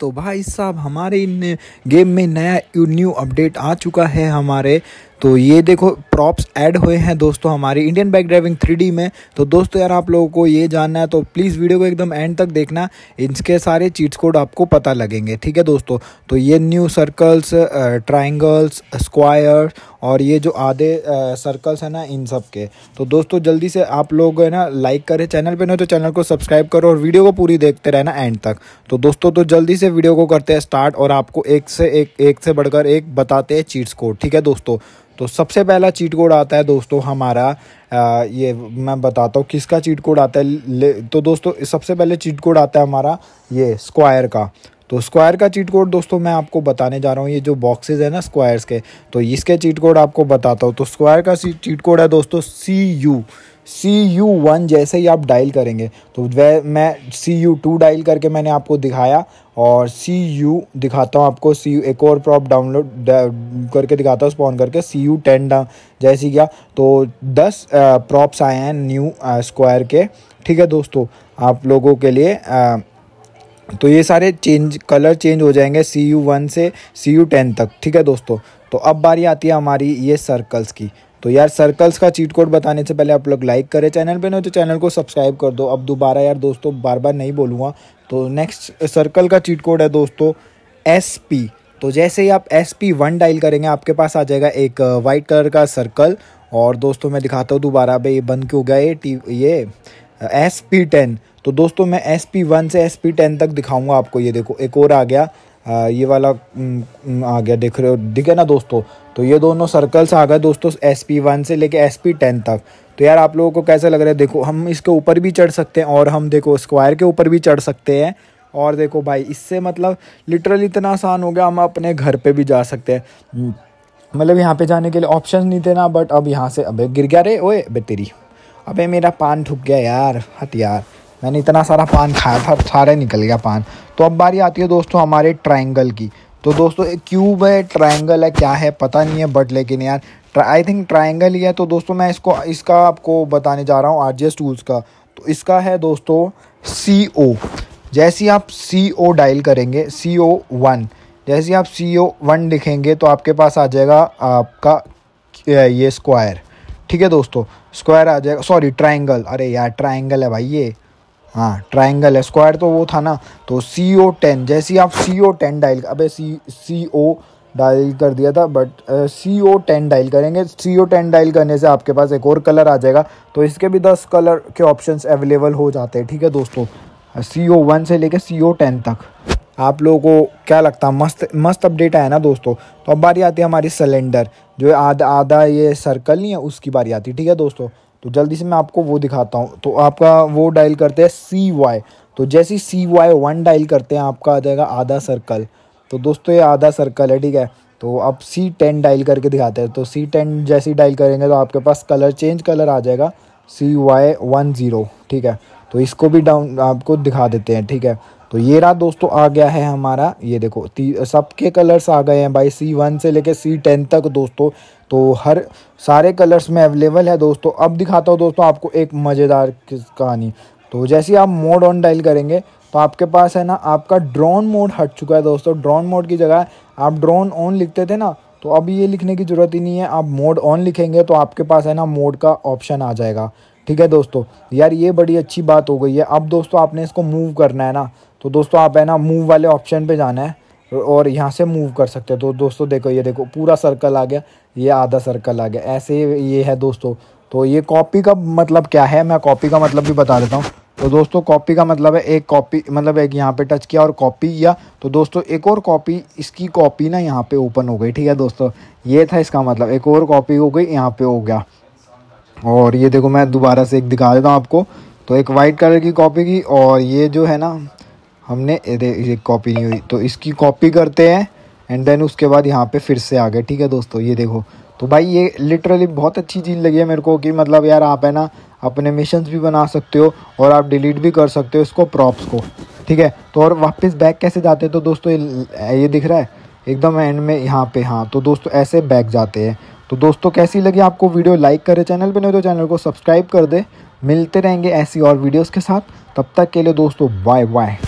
तो भाई साहब हमारे इन गेम में नया न्यू अपडेट आ चुका है हमारे तो ये देखो प्रॉप्स ऐड हुए हैं दोस्तों हमारी इंडियन बाइक ड्राइविंग थ्री में तो दोस्तों यार आप लोगों को ये जानना है तो प्लीज़ वीडियो को एकदम एंड तक देखना इसके सारे चीट्स कोड आपको पता लगेंगे ठीक है दोस्तों तो ये न्यू सर्कल्स ट्राइंगल्स स्क्वायर और ये जो आधे सर्कल्स हैं ना इन सब के तो दोस्तों जल्दी से आप लोग है ना लाइक करें चैनल पे नहीं तो चैनल को सब्सक्राइब करो और वीडियो को पूरी देखते रहना एंड तक तो दोस्तों तो जल्दी से वीडियो को करते हैं स्टार्ट और आपको एक से एक एक से बढ़कर एक बताते हैं चीट्स कोड ठीक है दोस्तों तो सबसे पहला चीट कोड आता है दोस्तों हमारा आ, ये मैं बताता हूँ किसका चीट कोड आता है तो दोस्तों सबसे पहले चीट कोड आता है हमारा ये स्क्वायर का तो स्क्वायर का चीट कोड दोस्तों मैं आपको बताने जा रहा हूँ ये जो बॉक्सेज है ना स्क्वायर्स के तो इसके चीट कोड आपको बताता हूँ तो स्क्वायर का चीट कोड है दोस्तों C U C U one जैसे ही आप डायल करेंगे तो वह मैं सी यू टू डायल करके मैंने आपको दिखाया और सी यू दिखाता हूँ आपको सी यू एक और प्रॉप डाउनलोड करके दिखाता हूँ स्पॉन करके सी यू टेन जैसे क्या तो दस प्रॉप्स आए हैं न्यू स्क्वायर के ठीक है दोस्तों आप लोगों के लिए आ, तो ये सारे चेंज कलर चेंज हो जाएंगे सी यू वन से सी यू टेन तक ठीक है दोस्तों तो अब बारी आती है हमारी ये सर्कल्स की तो यार सर्कल्स का चीट कोड बताने से पहले आप लोग लाइक करें चैनल पे नहीं तो चैनल को सब्सक्राइब कर दो अब दोबारा यार दोस्तों बार बार नहीं बोलूँगा तो नेक्स्ट सर्कल का चीट कोड है दोस्तों एस पी तो जैसे ही आप एस पी वन डाइल करेंगे आपके पास आ जाएगा एक वाइट कलर का सर्कल और दोस्तों मैं दिखाता हूँ दोबारा भाई ये बंद क्यों गया ये टी ये एस पी टेन तो दोस्तों मैं एस पी वन से एस पी टेन तक दिखाऊंगा आपको ये देखो एक और आ गया आ, ये वाला आ गया देख रहे हो दिखे ना दोस्तों तो ये दोनों सर्कल्स आ गए दोस्तों एस पी वन से लेके एस पी टेन तक तो यार आप लोगों को कैसा लग रहा है देखो हम इसके ऊपर भी चढ़ सकते हैं और हम देखो स्क्वायर के ऊपर भी चढ़ सकते हैं और देखो भाई इससे मतलब लिटरली इतना आसान हो गया हम अपने घर पर भी जा सकते हैं मतलब यहाँ पे जाने के लिए ऑप्शन नहीं थे ना बट अब यहाँ से अबे गिर गया रे ओए बे तेरी अबे मेरा पान ठुक गया यार हथियार मैंने इतना सारा पान खाया था सारा निकल गया पान तो अब बारी आती है दोस्तों हमारे ट्राइंगल की तो दोस्तों एक क्यूब है ट्राइंगल है क्या है पता नहीं है बट लेकिन यार आई थिंक ट्राइंगल ही है तो दोस्तों मैं इसको इसका आपको बताने जा रहा हूँ आर जी टूल्स का तो इसका है दोस्तों सी ओ जैसे आप सी ओ डायल करेंगे सी ओ वन जैसे आप सी ओ वन लिखेंगे तो आपके पास आ जाएगा आपका ये स्क्वायर ठीक है दोस्तों स्क्वायर आ जाएगा सॉरी ट्राइंगल अरे यार ट्राइंगल है भाई ये हाँ ट्राइंगल है स्क्वायर तो वो था ना तो सी ओ टेन जैसे आप सी ओ टेन डायल अब सी सी ओ डायल कर दिया था but C O ten dial करेंगे सी ओ टेन डायल करने से आपके पास एक और कलर आ जाएगा तो इसके भी दस कलर के ऑप्शंस अवेलेबल हो जाते हैं ठीक है दोस्तों सी ओ वन से लेकर सी ओ टेन तक आप लोगों को क्या लगता है मस्त मस्त अपडेट आया ना दोस्तों तो अब बारी आती है हमारी सिलेंडर जो आधा आधा ये सर्कल नहीं है उसकी बारी आती है ठीक है दोस्तों तो जल्दी से मैं आपको वो दिखाता हूँ तो आपका वो डायल करते हैं सी वाई तो जैसे सी वाई वन डायल करते हैं आपका आ जाएगा आधा सर्कल तो दोस्तों ये आधा सर्कल है ठीक है तो आप सी टेन डायल करके दिखाते हैं तो सी टेन जैसे डायल करेंगे तो आपके पास कलर चेंज कलर आ जाएगा सी वाई वन ज़ीरो ठीक है तो इसको भी डाउन आपको दिखा देते हैं ठीक है तो ये रहा दोस्तों आ गया है हमारा ये देखो सबके कलर्स आ गए हैं भाई सी वन से लेके सी टेन तक दोस्तों तो हर सारे कलर्स में अवेलेबल है दोस्तों अब दिखाता हूँ दोस्तों आपको एक मज़ेदार कहानी तो जैसे आप मोड ऑन डायल करेंगे तो आपके पास है ना आपका ड्रोन मोड हट चुका है दोस्तों ड्रोन मोड की जगह आप ड्रोन ऑन लिखते थे ना तो अब ये लिखने की ज़रूरत ही नहीं है आप मोड ऑन लिखेंगे तो आपके पास है ना मोड का ऑप्शन आ जाएगा ठीक है दोस्तों यार ये बड़ी अच्छी बात हो गई है अब दोस्तों आपने इसको मूव करना है ना तो दोस्तों आप है ना मूव वाले ऑप्शन पे जाना है और यहाँ से मूव कर सकते हो तो दोस्तों देखो ये देखो पूरा सर्कल आ गया ये आधा सर्कल आ गया ऐसे ये है दोस्तों तो ये कॉपी का मतलब क्या है मैं कॉपी का मतलब भी बता देता हूँ तो दोस्तों कॉपी का मतलब है एक कॉपी मतलब एक यहाँ पे टच किया और कॉपी किया तो दोस्तों एक और कॉपी इसकी कॉपी ना यहाँ पे ओपन हो गई ठीक है दोस्तों ये था इसका मतलब एक और कॉपी हो गई यहाँ पे हो गया और ये देखो मैं दोबारा से एक दिखा देता हूँ आपको तो एक वाइट कलर की कॉपी की और ये जो है ना हमने ये कॉपी नहीं हुई तो इसकी कॉपी करते हैं एंड देन उसके बाद यहाँ पे फिर से आ गए ठीक है दोस्तों ये देखो तो भाई ये लिटरली बहुत अच्छी चीज़ लगी है मेरे को कि मतलब यार आप है ना अपने मिशन भी बना सकते हो और आप डिलीट भी कर सकते हो इसको प्रॉप्स को ठीक है तो और वापस बैक कैसे जाते हैं तो दोस्तों ये, ये दिख रहा है एकदम एंड में यहाँ पे हाँ तो दोस्तों ऐसे बैक जाते हैं तो दोस्तों कैसी लगी आपको वीडियो लाइक करें चैनल पर नहीं तो चैनल को सब्सक्राइब कर दे मिलते रहेंगे ऐसी और वीडियोस के साथ तब तक के लिए दोस्तों बाय बाय